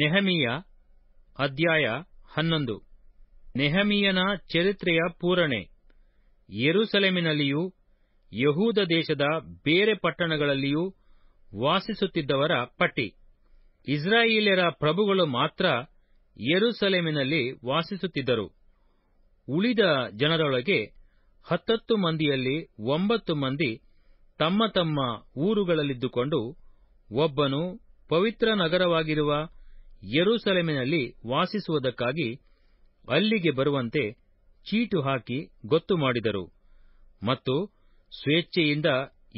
ನೆಹಮಿಯ ಅಧ್ಯಾಯ ಹನ್ನೊಂದು ನೆಹಮಿಯನ ಚರಿತ್ರೆಯ ಪೂರಣೆ ಯರುಸಲೇಮಿನಲ್ಲಿಯೂ ಯಹೂದ ದೇಶದ ಬೇರೆ ಪಟ್ಟಣಗಳಲ್ಲಿಯೂ ವಾಸಿಸುತ್ತಿದ್ದವರ ಪಟ್ಟಿ ಇಸ್ರಾಯೇಲ್ಯರ ಪ್ರಭುಗಳು ಮಾತ್ರ ಯರುಸಲೇಮಿನಲ್ಲಿ ವಾಸಿಸುತ್ತಿದ್ದರು ಉಳಿದ ಜನರೊಳಗೆ ಹತ್ತತ್ತು ಮಂದಿಯಲ್ಲಿ ಒಂಬತ್ತು ಮಂದಿ ತಮ್ಮ ತಮ್ಮ ಊರುಗಳಲ್ಲಿದ್ದುಕೊಂಡು ಒಬ್ಬನು ಪವಿತ್ರ ನಗರವಾಗಿರುವ ಯರೂಸಲೇಮಿನಲ್ಲಿ ವಾಸಿಸುವುದಕ್ಕಾಗಿ ಅಲ್ಲಿಗೆ ಬರುವಂತೆ ಚೀಟು ಹಾಕಿ ಗೊತ್ತು ಮಾಡಿದರು ಮತ್ತು ಸ್ವೇಚ್ಛೆಯಿಂದ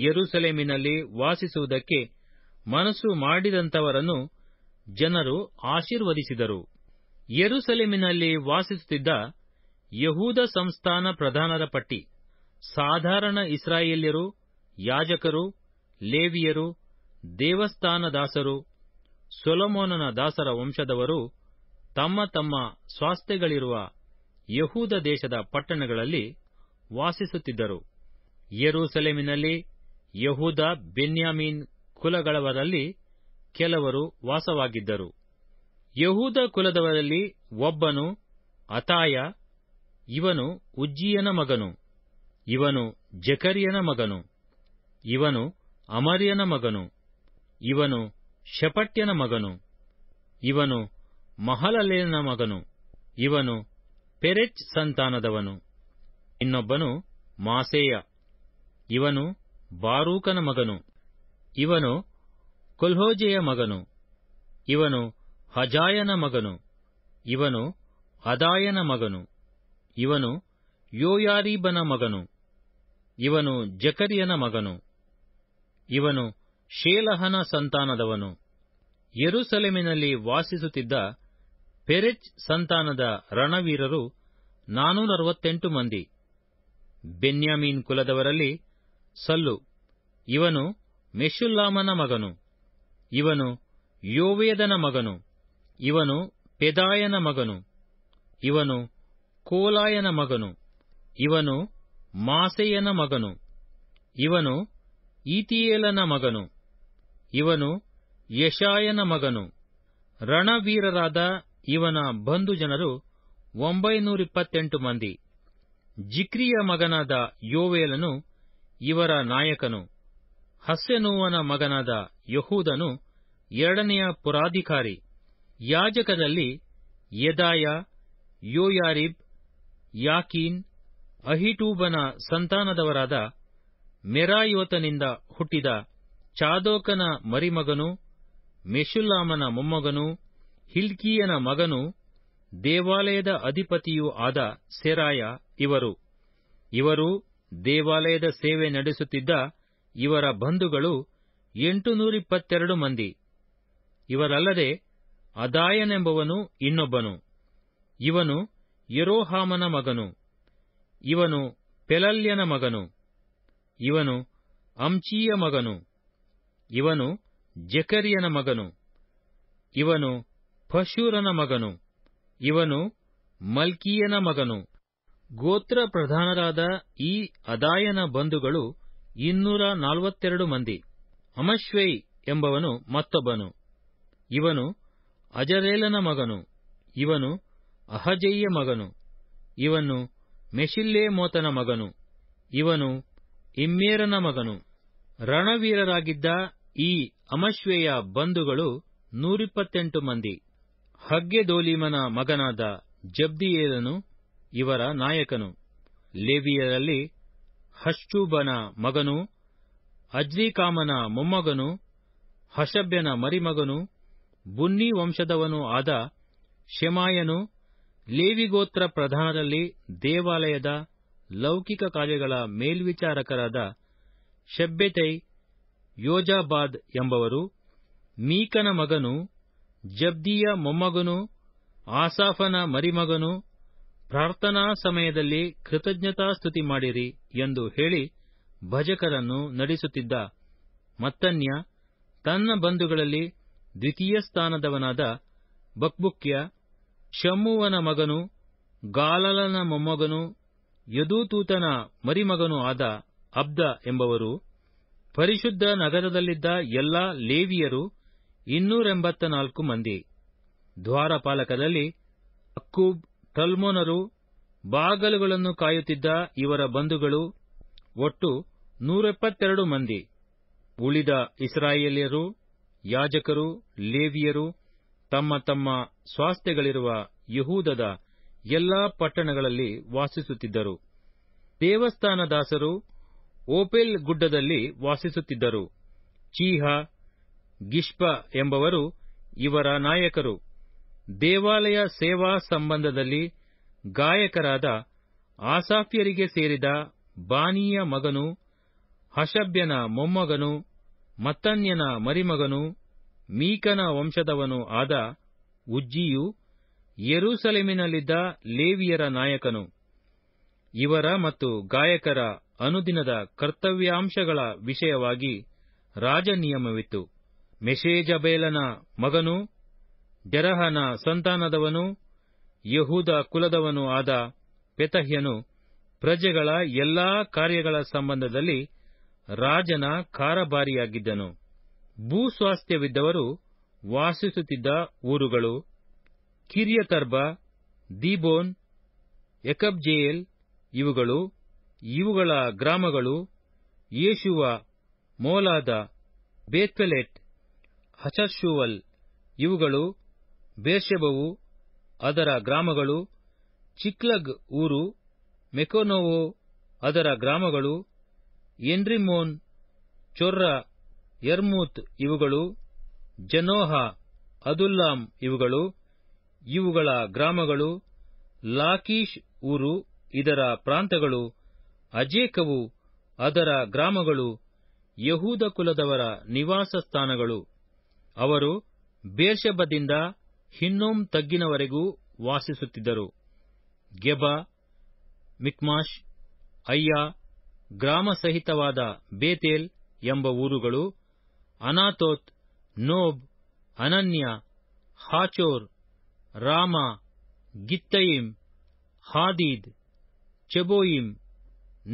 ಯರೂಸಲೇಮಿನಲ್ಲಿ ವಾಸಿಸುವುದಕ್ಕೆ ಮನಸ್ಸು ಮಾಡಿದಂಥವರನ್ನು ಜನರು ಆಶೀರ್ವದಿಸಿದರು ಯರುಸಲೇಮಿನಲ್ಲಿ ವಾಸಿಸುತ್ತಿದ್ದ ಯಹೂದ ಸಂಸ್ಥಾನ ಪ್ರಧಾನರ ಪಟ್ಟಿ ಸಾಧಾರಣ ಇಸ್ರಾಯೇಲ್ಯರು ಯಾಜಕರು ಲೇವಿಯರು ದೇವಸ್ಥಾನದಾಸರು ಸೊಲೊಮೋನನ ದಾಸರ ವಂಶದವರು ತಮ್ಮ ತಮ್ಮ ಸ್ವಾಸ್ಥ್ಯಗಳಿರುವ ಯಹೂದ ದೇಶದ ಪಟ್ಟಣಗಳಲ್ಲಿ ವಾಸಿಸುತ್ತಿದ್ದರು ಯರೂಸಲೇಮಿನಲ್ಲಿ ಯಹೂದ ಬೆನ್ಯಾಮೀನ್ ಕುಲಗಳವರಲ್ಲಿ ಕೆಲವರು ವಾಸವಾಗಿದ್ದರು ಯಹೂದ ಕುಲದವರಲ್ಲಿ ಒಬ್ಬನು ಅತಾಯ ಇವನು ಉಜ್ಜಿಯನ ಮಗನು ಇವನು ಜಕರಿಯನ ಮಗನು ಇವನು ಅಮರ್ಯನ ಮಗನು ಇವನು ಶಪಟ್ಯನ ಮಗನು ಇವನು ಮಹಲಲೇನ ಮಗನು ಇವನು ಪೆರೆಚ್ ಸಂತಾನದವನು ಇನ್ನೊಬ್ಬನು ಮಾಸೇಯ ಇವನು ಬಾರೂಕನ ಮಗನು ಇವನು ಕೊಲ್ಹೋಜೆಯ ಮಗನು ಇವನು ಹಜಾಯನ ಮಗನು ಇವನು ಅದಾಯನ ಮಗನು ಇವನು ಯೋಯಾರೀಬನ ಮಗನು ಇವನು ಜಕರಿಯನ ಮಗನು ಇವನು ಶೇಲಹನ ಸಂತಾನದವನು ಯೆರೂಸಲೇಮಿನಲ್ಲಿ ವಾಸಿಸುತ್ತಿದ್ದ ಪೆರೆಚ್ ಸಂತಾನದ ರಣವೀರರು ನಾನೂರ ಅರವತ್ತೆಂಟು ಮಂದಿ ಬೆನ್ಯಾಮೀನ್ ಕುಲದವರಲ್ಲಿ ಸಲ್ಲು ಇವನು ಮೆಶುಲ್ಲಾಮನ ಮಗನು ಇವನು ಯೋವೇದನ ಮಗನು ಇವನು ಪೆದಾಯನ ಮಗನು ಇವನು ಕೋಲಾಯನ ಮಗನು ಇವನು ಮಾಸೆಯನ ಮಗನು ಇವನು ಈತಿಯೇಲನ ಮಗನು ಇವನು ಯಶಾಯನ ಮಗನು ರಣವೀರರಾದ ಇವನ ಬಂಧು ಜನರು ಒಂಬೈನೂರಿಪ್ಪತ್ತೆಂಟು ಮಂದಿ ಜಿಕ್ರಿಯ ಮಗನಾದ ಯೋವೇಲನು ಇವರ ನಾಯಕನು ಹಸ್ಯನೋವನ ಮಗನಾದ ಯಹೂದನು ಎರಡನೆಯ ಪುರಾಧಿಕಾರಿ ಯಾಜಕದಲ್ಲಿ ಯದಾಯ ಯೋಯಾರಿಬ್ ಯಾಕೀನ್ ಅಹಿಟೂಬನ ಸಂತಾನದವರಾದ ಮೆರಾಯೋತನಿಂದ ಹುಟ್ಟಿದ ಚಾದೋಕನ ಮರಿಮಗನು ಮೆಶುಲ್ಲಾಮನ ಮೊಮ್ಮಗನು ಹಿಲ್ಕಿಯನ ಮಗನು ದೇವಾಲಯದ ಅಧಿಪತಿಯೂ ಆದ ಸೆರಾಯ ಇವರು ಇವರು ದೇವಾಲಯದ ಸೇವೆ ನಡೆಸುತ್ತಿದ್ದ ಇವರ ಬಂಧುಗಳು ಎಂಟುನೂರಿಪ್ಪತ್ತೆರಡು ಮಂದಿ ಇವರಲ್ಲದೆ ಅದಾಯನೆಂಬವನು ಇನ್ನೊಬ್ಬನು ಇವನು ಯರೋಹಾಮನ ಮಗನು ಇವನು ಪೆಲಲ್ಯನ ಮಗನು ಇವನು ಅಂಚೀಯ ಮಗನು ಇವನು ಜಕರಿಯನ ಮಗನು ಇವನು ಫಶೂರನ ಮಗನು ಇವನು ಮಲ್ಕಿಯನ ಮಗನು ಗೋತ್ರ ಪ್ರಧಾನರಾದ ಈ ಅದಾಯನ ಬಂಧುಗಳು ಇನ್ನೂರ ನಾಲ್ವತ್ತೆರಡು ಮಂದಿ ಅಮಶ್ವೈ ಎಂಬವನು ಮತ್ತೊಬ್ಬನು ಇವನು ಅಜರೇಲನ ಮಗನು ಇವನು ಅಹಜಯ್ಯ ಮಗನು ಇವನು ಮೋತನ ಮಗನು ಇವನು ಇಮ್ಮೇರನ ಮಗನು ರಣವೀರರಾಗಿದ್ದ ಈ ಅಮಶ್ವೇಯ ಬಂಧುಗಳು ನೂರಿಪ್ಪತ್ತೆಂಟು ಮಂದಿ ಹಗ್ಗೆದೋಲೀಮನ ಮಗನಾದ ಜಬ್ದಿಯೇಲನು ಇವರ ನಾಯಕನು ಲೇವಿಯರಲ್ಲಿ ಹಶ್ಚೂಬನ ಮಗನು ಅಜ್ರಿಕಾಮನ ಮೊಮ್ಮಗನು ಹಷಬ್ಯನ ಮರಿಮಗನು ಬುನ್ನಿ ವಂಶದವನು ಆದ ಶೆಮಾಯನು ಲೇವಿಗೋತ್ರ ಪ್ರಧಾನರಲ್ಲಿ ದೇವಾಲಯದ ಲೌಕಿಕ ಕಾರ್ಯಗಳ ಮೇಲ್ವಿಚಾರಕರಾದ ಶೆಬ್ಬೆತೈ ಯೋಜಾಬಾದ್ ಎಂಬವರು ಮೀಕನ ಮಗನು ಜಬ್ದಿಯ ಮೊಮ್ಮಗನು ಆಸಾಫನ ಮರಿಮಗನು ಪ್ರಾರ್ಥನಾ ಸಮಯದಲ್ಲಿ ಕೃತಜ್ಞತಾ ಸ್ತುತಿ ಮಾಡಿರಿ ಎಂದು ಹೇಳಿ ಭಜಕರನ್ನು ನಡೆಸುತ್ತಿದ್ದ ಮತ್ತನ್ಯ ತನ್ನ ಬಂಧುಗಳಲ್ಲಿ ದ್ವಿತೀಯ ಸ್ಥಾನದವನಾದ ಬಕ್ಬುಕ್ಯ ಶಮ್ಮುವನ ಮಗನು ಗಾಲಲನ ಮೊಮ್ಮಗನು ಯದೂತೂತನ ಮರಿಮಗನೂ ಆದ ಅಬ್ದ ಎಂಬವರು ಪರಿಶುದ್ಧ ನಗರದಲ್ಲಿದ್ದ ಎಲ್ಲಾ ಲೇವಿಯರು 284 ಮಂದಿ ದ್ವಾರಪಾಲಕರಲ್ಲಿ ಅಕ್ಕೂಬ್ ಟಲ್ಮೋನರು ಬಾಗಲುಗಳನ್ನು ಕಾಯುತ್ತಿದ್ದ ಇವರ ಬಂಧುಗಳು ಒಟ್ಟು 172 ಮಂದಿ ಉಳಿದ ಇಸ್ರಾಯೇಲಿಯರು ಯಾಜಕರು ಲೇವಿಯರು ತಮ್ಮ ತಮ್ಮ ಸ್ವಾಸ್ಥ್ಯಗಳಿರುವ ಯಹೂದದ ಎಲ್ಲಾ ಪಟ್ಟಣಗಳಲ್ಲಿ ವಾಸಿಸುತ್ತಿದ್ದರು ದೇವಸ್ಥಾನದಾಸರು ಓಪೆಲ್ ಗುಡ್ಡದಲ್ಲಿ ವಾಸಿಸುತ್ತಿದ್ದರು ಚೀಹಾ ಗಿಷ್ಪ ಎಂಬವರು ಇವರ ನಾಯಕರು ದೇವಾಲಯ ಸೇವಾ ಸಂಬಂಧದಲ್ಲಿ ಗಾಯಕರಾದ ಆಸಾಫ್ಯರಿಗೆ ಸೇರಿದ ಬಾನಿಯ ಮಗನು ಹಷಭ್ಯನ ಮೊಮ್ಮಗನು ಮತ್ತನ್ಯನ ಮರಿಮಗನು ಮೀಕನ ವಂಶದವನು ಆದ ಉಜ್ಜಿಯು ಯೆರೂಸಲೇಮಿನಲ್ಲಿದ್ದ ಲೇವಿಯರ ನಾಯಕನು ಇವರ ಮತ್ತು ಗಾಯಕರ ಅನುದಿನದ ಕರ್ತವ್ಯಾಂಶಗಳ ವಿಷಯವಾಗಿ ರಾಜನಿಯಮವಿತ್ತು ಮೆಷೇಜಬೇಲನ ಮಗನು ಡೆರಹನ ಸಂತಾನದವನು ಯಹೂದ ಕುಲದವನು ಆದ ಪೆತಹ್ಯನು ಪ್ರಜೆಗಳ ಎಲ್ಲಾ ಕಾರ್ಯಗಳ ಸಂಬಂಧದಲ್ಲಿ ರಾಜನ ಕಾರಭಾರಿಯಾಗಿದ್ದನು ಭೂಸ್ವಾಸ್ಥ್ಯವಿದ್ದವರು ವಾಸಿಸುತ್ತಿದ್ದ ಊರುಗಳು ಕಿರಿಯತರ್ಬ ದಿಬೋನ್ ಎಕಬ್ಜೇಲ್ ಇವುಗಳು ಇವುಗಳ ಗ್ರಾಮಗಳು ಯೇಶುವ ಮೋಲಾದ ಬೇತ್ಪೆಲೆಟ್ ಹಚಶುವಲ್ ಇವುಗಳು ಬೇರ್ಷೆಬವು ಅದರ ಗ್ರಾಮಗಳು ಚಿಕ್ಲಗ್ ಊರು ಮೆಕೋನೋವೋ ಅದರ ಗ್ರಾಮಗಳು ಎನ್ರಿಮೋನ್ ಚೊರ್ರ ಯರ್ಮೂತ್ ಇವುಗಳು ಜನೋಹ ಅದುಲ್ಲಾಂ ಇವುಗಳು ಇವುಗಳ ಗ್ರಾಮಗಳು ಲಾಕೀಶ್ ಊರು ಇದರ ಪ್ರಾಂತಗಳು ಅಜೇಕವು ಅದರ ಗ್ರಾಮಗಳು ಯಹೂದ ಕುಲದವರ ನಿವಾಸ ಸ್ಥಾನಗಳು ಅವರು ಬೇರ್ಷೆಬದಿಂದ ಹಿನ್ನೋಮ್ ತಗ್ಗಿನವರೆಗೂ ವಾಸಿಸುತ್ತಿದ್ದರು ಗೆಬ ಮಿಕ್ಮಾಶ್ ಅಯ್ಯ ಗ್ರಾಮ ಸಹಿತವಾದ ಬೇತೇಲ್ ಎಂಬ ಊರುಗಳು ಅನಾಥೋತ್ ನೋಬ್ ಅನನ್ಯ ಹಾಚೋರ್ ರಾಮ ಗಿತ್ತಯಿಂ ಹಾದೀದ್ ಚೆಬೋಯಿಮ್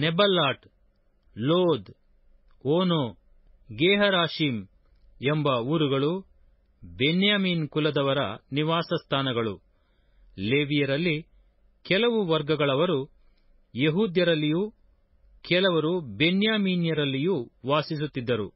ನೆಬಲ್ಲಾಟ್ ಲೋದ್ ಓನೋ ಗೇಹರಾಶಿಂ, ಎಂಬ ಊರುಗಳು ಬೆನ್ಯಾಮೀನ್ ಕುಲದವರ ನಿವಾಸ ಸ್ಥಾನಗಳು ಲೇವಿಯರಲ್ಲಿ ಕೆಲವು ವರ್ಗಗಳವರು ಯಹೂದ್ಯರಲ್ಲಿಯೂ ಕೆಲವರು ಬೆನ್ಯಾಮೀನ್ಯರಲ್ಲಿಯೂ ವಾಸಿಸುತ್ತಿದ್ದರು